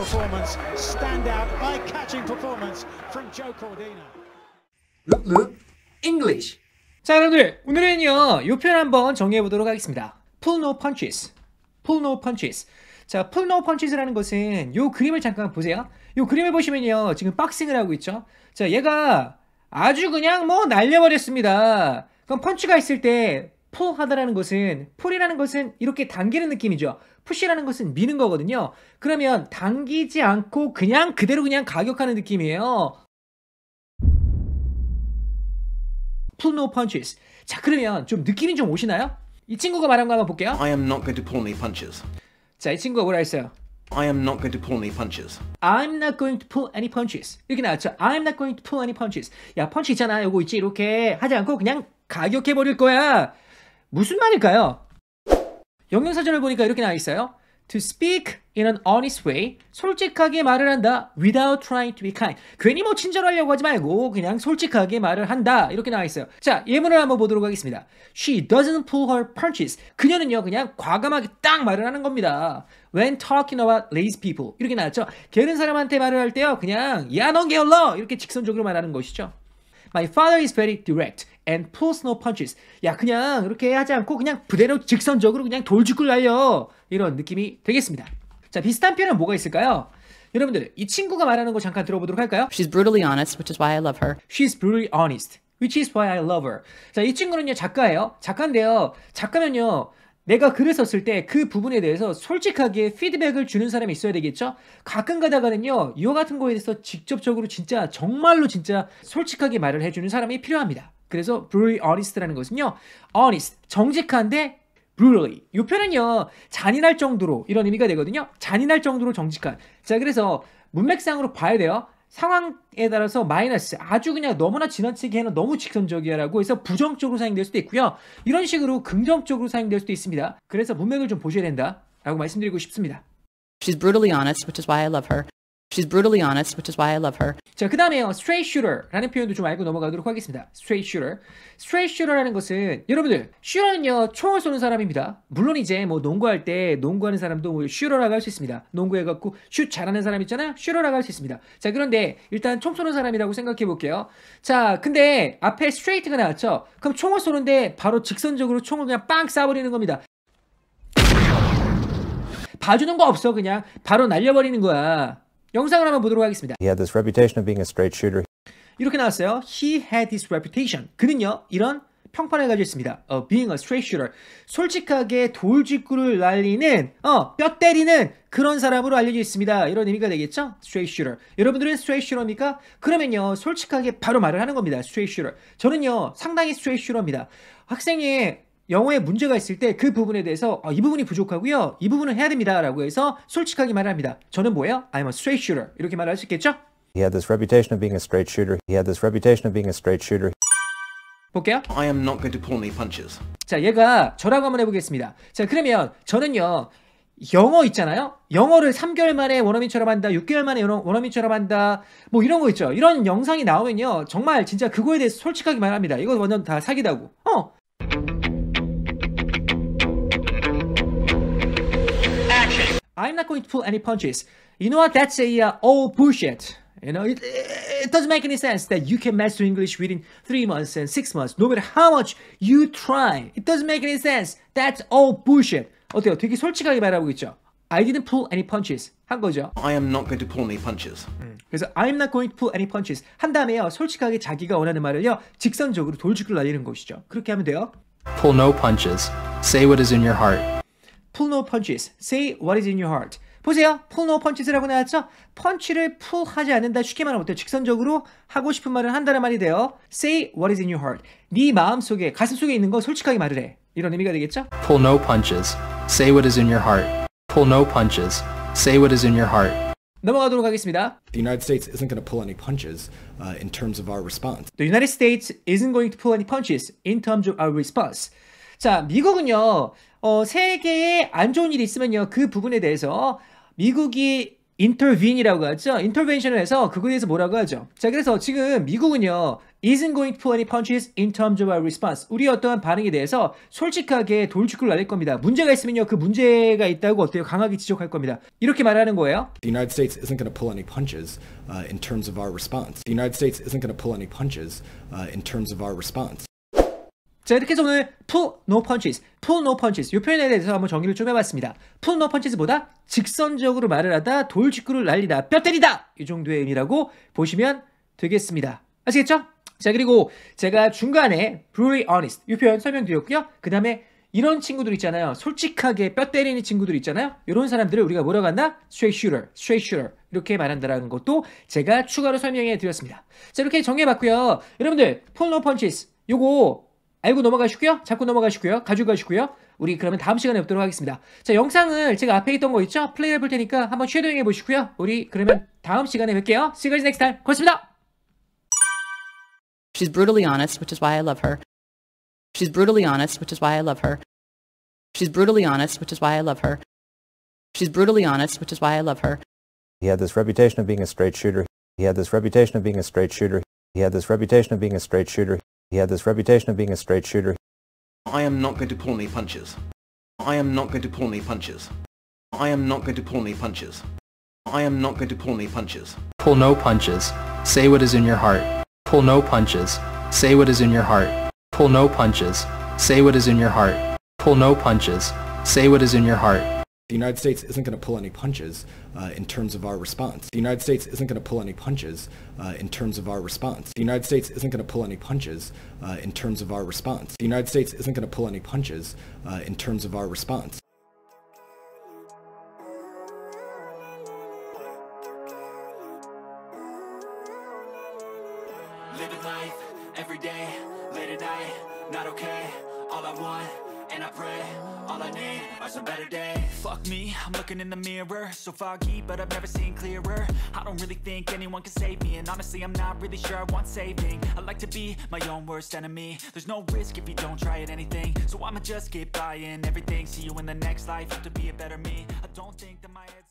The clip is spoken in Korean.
performance, standout, eye-catching performance from Joe Cordina. Look, look, English. 자 여러분들 오늘은요 요 표현 한번 정리해 보도록 하겠습니다. Pull no punches, pull no punches. 자, pull u no n c h e s 라는 것은 요 그림을 잠깐 보세요. 요 그림을 보시면요. 지금 박싱을 하고 있죠. 자, 얘가 아주 그냥 뭐 날려버렸습니다. 그럼 펀치가 있을 때 pull 하다라는 것은 pull이라는 것은 이렇게 당기는 느낌이죠. push라는 것은 미는 거거든요. 그러면 당기지 않고 그냥 그대로 그냥 가격하는 느낌이에요. pull no punches. 자, 그러면 좀 느낌이 좀 오시나요? 이 친구가 말한 거 한번 볼게요. I am not going to pull any punches. 자, 이 친구가 뭐라 했어요? I am not going to pull any punches. I'm not going to pull any punches. 이렇게 나왔죠. I'm not going to pull any punches. 야, 펀치 있잖아. 요거 있지. 이렇게 하지 않고 그냥 가격해 버릴 거야. 무슨 말일까요? 영문사전을 보니까 이렇게 나와 있어요. To speak in an honest way, 솔직하게 말을 한다 without trying to be kind. 괜히 뭐 친절하려고 하지 말고 그냥 솔직하게 말을 한다 이렇게 나와 있어요. 자 예문을 한번 보도록 하겠습니다. She doesn't pull her punches. 그녀는요 그냥 과감하게 딱 말을 하는 겁니다. When talking about lazy people 이렇게 나왔죠. 게으른 사람한테 말을 할 때요 그냥 야넌 게을러 이렇게 직선적으로 말하는 것이죠. My father is very direct and pulls no punches. 야, 그냥 이렇게 하지 않고 그냥 그대로 직선적으로 그냥 돌직구 날려. 이런 느낌이 되겠습니다. 자, 비슷한 표현은 뭐가 있을까요? 여러분들, 이 친구가 말하는 거 잠깐 들어보도록 할까요? She's brutally honest, which is why I love her. She's brutally honest, which is why I love her. 자, 이 친구는요, 작가예요. 작가인데요. 작가면요, 내가 글을 썼을 때 그 부분에 대해서 솔직하게 피드백을 주는 사람이 있어야 되겠죠? 가끔 가다가는요, 이와 같은 거에 대해서 직접적으로 진짜 정말로 진짜 솔직하게 말을 해주는 사람이 필요합니다. 그래서 brutally honest라는 것은요, honest, 정직한데 brutally. 이 표현은요, 잔인할 정도로 이런 의미가 되거든요. 잔인할 정도로 정직한. 자, 그래서 문맥상으로 봐야 돼요. 상황에 따라서 마이너스 아주 그냥 너무나 지나치게는 너무 직선적이야라고 해서 부정적으로 사용될 수도 있고요. 이런 식으로 긍정적으로 사용될 수도 있습니다. 그래서 문맥을 좀 보셔야 된다라고 말씀드리고 싶습니다. She's brutally honest, which is why I love her. She's brutally honest, which is why I love her. 자, 그 다음에요. 어, straight shooter라는 표현도 좀 알고 넘어가도록 하겠습니다. Straight shooter. Straight shooter라는 것은 여러분들, shooter는요 총을 쏘는 사람입니다. 물론 이제 뭐 농구할 때 농구하는 사람도 뭐 shooter라고 할 수 있습니다. 농구해갖고 슛 잘하는 사람 있잖아, shooter라고 할 수 있습니다. 자, 그런데 일단 총 쏘는 사람이라고 생각해 볼게요. 자, 근데 앞에 straight가 나왔죠. 그럼 총을 쏘는데 바로 직선적으로 총을 그냥 빵 쏴버리는 겁니다. 봐주는 거 없어, 그냥 바로 날려버리는 거야. 영상을 한번 보도록 하겠습니다. He had this reputation of being a straight shooter. 이렇게 나왔어요. He had this reputation. 그는요 이런 평판을 가지고 있습니다. 어, being a straight shooter. 솔직하게 돌직구를 날리는, 어, 뼈 때리는 그런 사람으로 알려져 있습니다. 이런 의미가 되겠죠? straight shooter. 여러분들은 straight shooter입니까? 그러면요, 솔직하게 바로 말을 하는 겁니다. straight shooter. 저는요, 상당히 straight shooter입니다. 학생이 영어에 문제가 있을 때 그 부분에 대해서 아, 이 부분이 부족하고요. 이 부분은 해야 됩니다라고 해서 솔직하게 말 합니다. 저는 뭐예요? I'm a straight shooter. 이렇게 말할 수 있겠죠? He had this reputation of being a straight shooter. He had this reputation of being a straight shooter. 볼게요. I am not going to pull any punches. 자, 얘가 저라고 한번 해보겠습니다. 자, 그러면 저는요. 영어 있잖아요. 영어를 3개월 만에 원어민처럼 한다. 6개월 만에 원어민처럼 한다. 뭐 이런 거 있죠. 이런 영상이 나오면요. 정말 진짜 그거에 대해서 솔직하게 말합니다. 이거 완전 다 사기다고. 어, I'm not going to pull any punches. You know what? That's a uh, old bullshit. You know, it, it doesn't make any sense that you can master English within three months and six months, no matter how much you try. It doesn't make any sense. That's all bullshit. 어때요? 되게 솔직하게 말하고 있죠? I didn't pull any punches 한 거죠. I am not going to pull any punches. 그래서 그래서 I'm not going to pull any punches 한 다음에요. 솔직하게 자기가 원하는 말을요. 직선적으로 돌직구로 날리는 것이죠. 그렇게 하면 돼요. Pull no punches. Say what is in your heart. pull no punches. Say what is in your heart. 보세요. pull no punches라고 나왔죠? 펀치를 pull 하지 않는다. 쉽게 말하면 어때요? 직선적으로 하고 싶은 말을 한다는 말이 돼요. Say what is in your heart. 네 마음속에, 가슴속에 있는 거 솔직하게 말을 해. 이런 의미가 되겠죠? Pull no punches. Say what is in your heart. Pull no punches. Say what is in your heart. 넘어가도록 하겠습니다. The United States isn't going to pull any punches uh, in terms of our response. The United States isn't going to pull any punches in terms of our response. 자, 미국은요, 어, 세계에 안 좋은 일이 있으면요, 그 부분에 대해서 미국이 intervene이라고 하죠. intervention을 해서 그거에 대해서 뭐라고 하죠. 자, 그래서 지금 미국은요, isn't going to pull any punches in terms of our response. 우리 어떠한 반응에 대해서 솔직하게 돌직구를 날릴 겁니다. 문제가 있으면요, 그 문제가 있다고 어때요? 강하게 지적할 겁니다. 이렇게 말하는 거예요. The United States isn't going to pull any punches uh, in terms of our response. The United States isn't going to pull any punches uh, in terms of our response. 자 이렇게 해서 오늘 pull no punches, p u l no punches 이 표현에 대해서 한번 정리를좀 해봤습니다. pull no punches보다 직선적으로 말을 하다 돌직구를 날리다 뼈 때리다 이 정도의 의미라고 보시면 되겠습니다. 아시겠죠? 자 그리고 제가 중간에 brutally honest 이 표현 설명드렸고요. 그 다음에 이런 친구들 있잖아요. 솔직하게 뼈 때리는 친구들 있잖아요. 이런 사람들을 우리가 뭐라고 한다? straight shooter, straight shooter 이렇게 말한다라는 것도 제가 추가로 설명해 드렸습니다. 자 이렇게 정해봤고요. 리 여러분들 폴로 펀치스 요거 알고 넘어가시고요. 잡고 넘어가시고요. 가져가시고요. 우리 그러면 다음 시간에 뵙도록 하겠습니다. 자, 영상을 제가 앞에 있던 거 있죠? 플레이 해볼 테니까 한번 쉐도잉 해보시고요. 우리 그러면 다음 시간에 뵐게요. See you guys next time. 고맙습니다. She's brutally honest, which is why I love her. She's brutally honest, which is why I love her. She's brutally honest, which is why I love her. She's brutally honest, which is why I love her. He had this reputation of being a straight shooter. He had this reputation of being a straight shooter. He had this reputation of being a straight shooter. He had this reputation of being a straight shooter. I am not going to pull any punches. I am not going to pull any punches. I am not going to pull any punches. I am not going to pull any punches. Pull no punches. Say what is in your heart. Pull no punches. Say what is in your heart. Pull no punches. Say what is in your heart. Pull no punches. Say what is in your heart. The United States isn't going to pull any punches uh, in terms of our response. The United States isn't going to pull any punches uh, in terms of our response. The United States isn't going to pull any punches uh, in terms of our response. The United States isn't going to pull any punches uh, in terms of our response. Living life every day, late at night, not okay. All I want and I pray All I need are some better days Fuck me, I'm looking in the mirror So foggy, but I've never seen clearer I don't really think anyone can save me And honestly, I'm not really sure I want saving I like to be my own worst enemy There's no risk if you don't try at anything So I'ma just get buying everything See you in the next life, have to be a better me I don't think that my head's